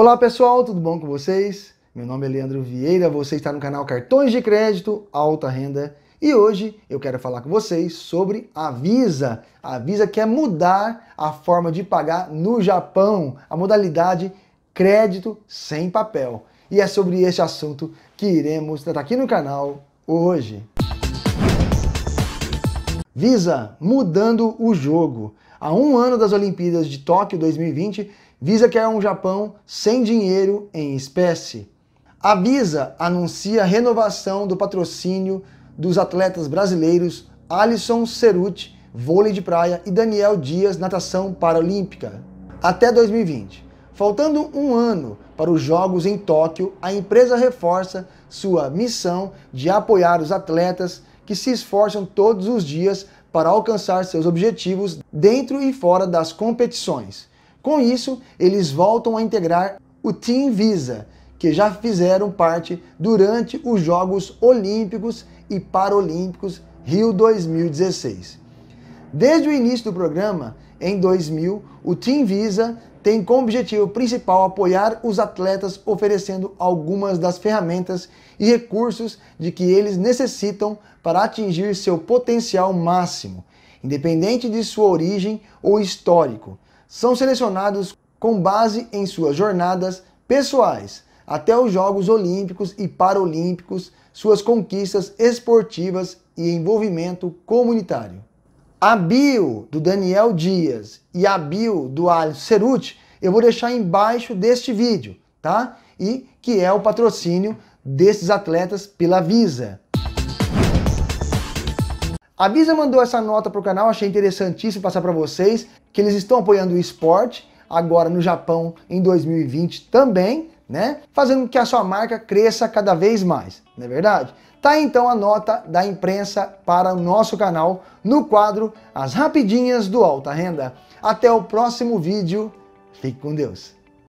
Olá pessoal, tudo bom com vocês? Meu nome é Leandro Vieira, você está no canal Cartões de Crédito Alta Renda e hoje eu quero falar com vocês sobre a Visa. A Visa quer mudar a forma de pagar no Japão, a modalidade crédito sem papel. E é sobre este assunto que iremos tratar aqui no canal hoje. Visa mudando o jogo. Há um ano das Olimpíadas de Tóquio 2020, Visa quer um Japão sem dinheiro em espécie. A Visa anuncia a renovação do patrocínio dos atletas brasileiros Alisson Ceruti, vôlei de praia, e Daniel Dias, natação paralímpica, até 2020. Faltando um ano para os Jogos em Tóquio, a empresa reforça sua missão de apoiar os atletas que se esforçam todos os dias para alcançar seus objetivos dentro e fora das competições. Com isso, eles voltam a integrar o Team Visa, que já fizeram parte durante os Jogos Olímpicos e Paralímpicos Rio 2016. Desde o início do programa, em 2000, o Team Visa tem como objetivo principal apoiar os atletas oferecendo algumas das ferramentas e recursos de que eles necessitam para atingir seu potencial máximo, independente de sua origem ou histórico são selecionados com base em suas jornadas pessoais até os Jogos Olímpicos e Paralímpicos, suas conquistas esportivas e envolvimento comunitário. A bio do Daniel Dias e a bio do Alisson Ceruti eu vou deixar embaixo deste vídeo, tá? E que é o patrocínio desses atletas pela Visa. A Visa mandou essa nota para o canal, achei interessantíssimo passar para vocês que eles estão apoiando o esporte agora no Japão em 2020 também, né? Fazendo com que a sua marca cresça cada vez mais, não é verdade? Tá então a nota da imprensa para o nosso canal no quadro As Rapidinhas do Alta Renda. Até o próximo vídeo, fique com Deus!